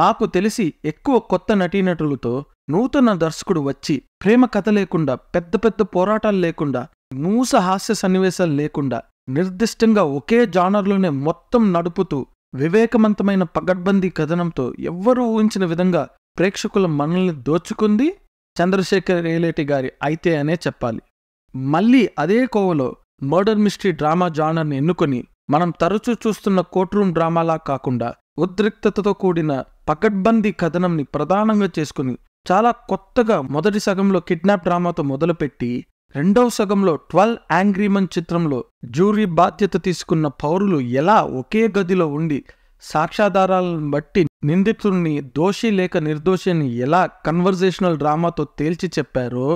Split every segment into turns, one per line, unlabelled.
నాకు తెలిసి ఎక్కువ కొత్త నటీనటులతో నూతన దర్శకుడు వచ్చి ప్రేమ కథ లేకుండా పెద్ద పెద్ద పోరాటాలు లేకుండా మూస హాస్య సన్నివేశాలు లేకుండా నిర్దిష్టంగా ఒకే జానర్లోనే మొత్తం నడుపుతూ వివేకవంతమైన పగడ్బందీ కథనంతో ఎవ్వరూ ఊహించిన విధంగా ప్రేక్షకుల మనల్ని దోచుకుంది చంద్రశేఖర్ రేలేటి గారి అయితే అనే చెప్పాలి మళ్ళీ అదే కోవలో మర్డర్ మిస్టరీ డ్రామా జానర్ని ఎన్నుకుని మనం తరచూ చూస్తున్న కోర్ట్ రూమ్ డ్రామాలా కాకుండా ఉద్రిక్తతతో కూడిన పకడ్బందీ కథనంని ప్రధానంగా చేసుకుని చాలా కొత్తగా మొదటి సగంలో కిడ్నాప్ డ్రామాతో మొదలుపెట్టి రెండవ సగంలో ట్వెల్వ్ యాంగ్రీమన్ చిత్రంలో జ్యూరీ బాధ్యత తీసుకున్న పౌరులు ఎలా ఒకే గదిలో ఉండి సాక్ష్యాధారాలను బట్టి నిందితుడిని దోషి లేక నిర్దోషిని ఎలా కన్వర్జేషనల్ డ్రామాతో తేల్చి చెప్పారో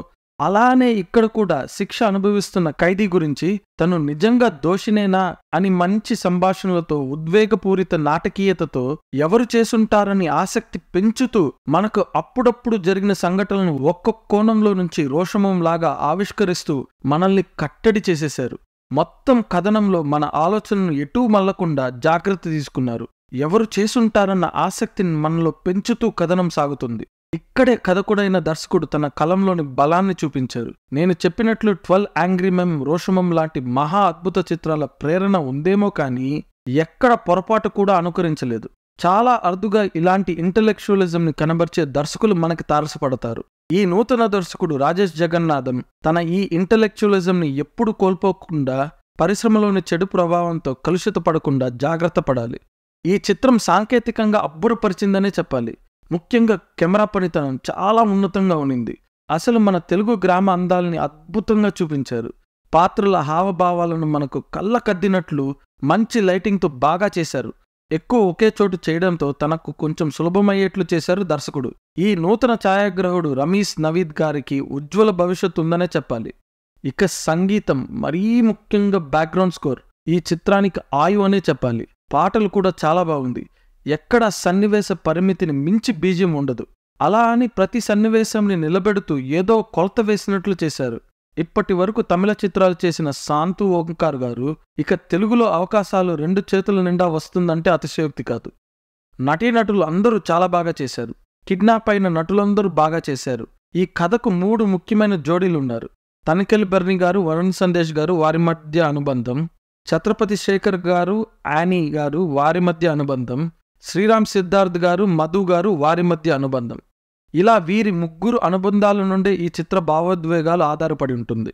అలానే ఇక్కడ కూడా శిక్ష అనుభవిస్తున్న ఖైదీ గురించి తను నిజంగా దోషినేనా అని మంచి సంభాషణలతో ఉద్వేగపూరిత నాటకీయతతో ఎవరు చేసుంటారని ఆసక్తి పెంచుతూ మనకు అప్పుడప్పుడు జరిగిన సంఘటనలను ఒక్కొక్క కోణంలో నుంచి రోషమంలాగా ఆవిష్కరిస్తూ మనల్ని కట్టడి చేసేశారు మొత్తం కథనంలో మన ఆలోచనను ఎటూ మల్లకుండా జాగ్రత్త తీసుకున్నారు ఎవరు చేసుంటారన్న ఆసక్తిని మనలో పెంచుతూ కథనం సాగుతుంది ఇక్కడే కథకుడైన దర్శకుడు తన కలంలోని బలాన్ని చూపించారు నేను చెప్పినట్లు ట్వెల్వ్ యాంగ్రీ రోషమం లాంటి మహా అద్భుత చిత్రాల ప్రేరణ ఉందేమో కానీ ఎక్కడ పొరపాటు కూడా అనుకరించలేదు చాలా అరుదుగా ఇలాంటి ఇంటలెక్చువలిజంని కనబర్చే దర్శకులు మనకి తారసపడతారు ఈ నూతన దర్శకుడు రాజేష్ జగన్నాథం తన ఈ ఇంటలెక్చువలిజంని ఎప్పుడు కోల్పోకుండా పరిశ్రమలోని చెడు ప్రభావంతో కలుషితపడకుండా జాగ్రత్త పడాలి ఈ చిత్రం సాంకేతికంగా అబ్బురపరిచిందనే చెప్పాలి ముఖ్యంగా కెమెరా పనితనం చాలా ఉన్నతంగా ఉన్నింది అసలు మన తెలుగు గ్రామ అందాలని అద్భుతంగా చూపించారు పాత్రల హావభావాలను మనకు కళ్ళ కద్దినట్లు మంచి లైటింగ్తో బాగా చేశారు ఎక్కువ ఒకే చోటు చేయడంతో తనకు కొంచెం సులభమయ్యేట్లు చేశారు దర్శకుడు ఈ నూతన ఛాయాగ్రహుడు రమీష్ నవీద్ గారికి ఉజ్వల భవిష్యత్తు ఉందనే చెప్పాలి ఇక సంగీతం మరీ ముఖ్యంగా బ్యాక్గ్రౌండ్ స్కోర్ ఈ చిత్రానికి ఆయు అనే చెప్పాలి పాటలు కూడా చాలా బాగుంది ఎక్కడ సన్నివేశ పరిమితిని మించి బీజం ఉండదు అలా అని ప్రతి సన్నివేశంని నిలబెడుతూ ఏదో కొలత వేసినట్లు చేశారు ఇప్పటి వరకు తమిళ చిత్రాలు చేసిన శాంతు ఓంకార్ గారు ఇక తెలుగులో అవకాశాలు రెండు చేతుల నిండా వస్తుందంటే అతిశయోక్తి కాదు నటీనటులు అందరూ చాలా బాగా చేశారు కిడ్నాప్ అయిన నటులందరూ బాగా చేశారు ఈ కథకు మూడు ముఖ్యమైన జోడీలున్నారు తనికెల్ బర్ని గారు వరుణ్ సందేశ్ గారు వారి మధ్య అనుబంధం ఛత్రపతి శేఖర్ గారు యానీ గారు వారి మధ్య అనుబంధం శ్రీరామ్ సిద్ధార్థ్ గారు మధు గారు వారి మధ్య అనుబంధం ఇలా వీరి ముగ్గురు అనుబంధాల నుండే ఈ చిత్ర భావోద్వేగాలు ఆధారపడి ఉంటుంది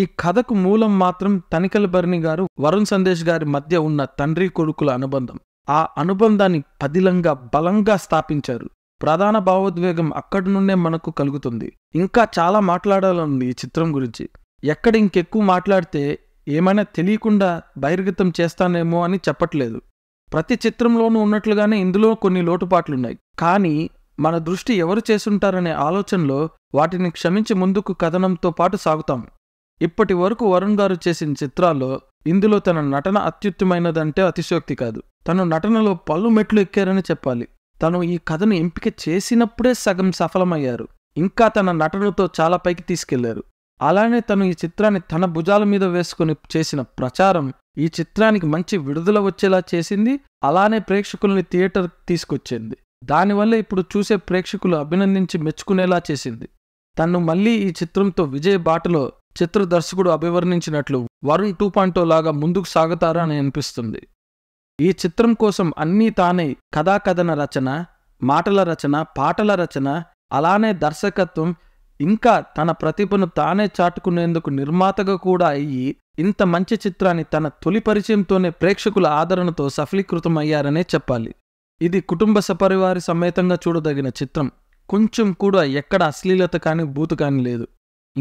ఈ కథకు మూలం మాత్రం తనికల భరణి గారు వరుణ్ సందేశ్ గారి మధ్య ఉన్న తండ్రి కొడుకుల అనుబంధం ఆ అనుబంధాన్ని పదిలంగా బలంగా స్థాపించారు ప్రధాన భావోద్వేగం అక్కడి నుండే మనకు కలుగుతుంది ఇంకా చాలా మాట్లాడాలనుంది ఈ చిత్రం గురించి ఎక్కడ ఇంకెక్కువ మాట్లాడితే ఏమైనా తెలియకుండా బహిర్గతం చేస్తానేమో అని చెప్పట్లేదు ప్రతి చిత్రంలోనూ ఉన్నట్లుగానే ఇందులో కొన్ని లోటుపాట్లున్నాయి కానీ మన దృష్టి ఎవరు చేసుంటారనే ఆలోచనలో వాటిని క్షమించి ముందుకు కథనంతో పాటు సాగుతాం ఇప్పటి వరకు వరుణ్ గారు చేసిన చిత్రాల్లో ఇందులో తన నటన అత్యుత్తమైనదంటే అతిశోక్తి కాదు తను నటనలో పళ్ళు మెట్లు ఎక్కారని చెప్పాలి తను ఈ కథను ఎంపిక చేసినప్పుడే సగం సఫలమయ్యారు ఇంకా తన నటనతో చాలా పైకి తీసుకెళ్లారు అలానే తను ఈ చిత్రాన్ని తన భుజాల మీద వేసుకుని చేసిన ప్రచారం ఈ చిత్రానికి మంచి విడుదల వచ్చేలా చేసింది అలానే ప్రేక్షకుల్ని థియేటర్ తీసుకొచ్చింది దానివల్ల ఇప్పుడు చూసే ప్రేక్షకులు అభినందించి మెచ్చుకునేలా చేసింది తన్ను మళ్లీ ఈ చిత్రంతో విజయ్ బాటలో చిత్ర దర్శకుడు అభివర్ణించినట్లు వరుణ్ టూ పాయింట్ లాగా ముందుకు సాగుతారా అని అనిపిస్తుంది ఈ చిత్రం కోసం అన్నీ తానే కథాకథన రచన మాటల రచన పాటల రచన అలానే దర్శకత్వం ఇంకా తన ప్రతిభను తానే చాటుకునేందుకు నిర్మాతగా కూడా అయ్యి ఇంత మంచి చిత్రాన్ని తన తొలి పరిచయంతోనే ప్రేక్షకుల ఆదరణతో సఫలీకృతమయ్యారనే చెప్పాలి ఇది కుటుంబ సపరివారి సమేతంగా చూడదగిన చిత్రం కొంచెం కూడా ఎక్కడ అశ్లీలత కానీ బూతు కానీ లేదు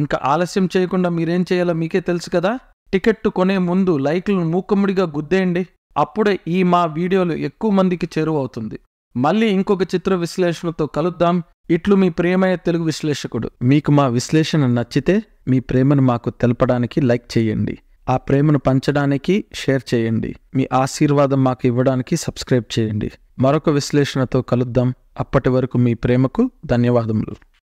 ఇంకా ఆలస్యం చేయకుండా మీరేం చేయాలో మీకే తెలుసు కదా టికెట్టు కొనే ముందు లైక్లను మూకమ్ముడిగా గుద్దేయండి అప్పుడే ఈ మా వీడియోలు ఎక్కువ మందికి చేరువవుతుంది మళ్ళీ ఇంకొక చిత్ర విశ్లేషణతో కలుద్దాం ఇట్లు మీ ప్రియమైన తెలుగు విశ్లేషకుడు మీకు మా విశ్లేషణ నచ్చితే మీ ప్రేమను మాకు తెలపడానికి లైక్ చేయండి ఆ ప్రేమను పంచడానికి షేర్ చేయండి మీ ఆశీర్వాదం మాకు ఇవ్వడానికి సబ్స్క్రైబ్ చేయండి మరొక విశ్లేషణతో కలుద్దాం అప్పటి వరకు మీ ప్రేమకు ధన్యవాదములు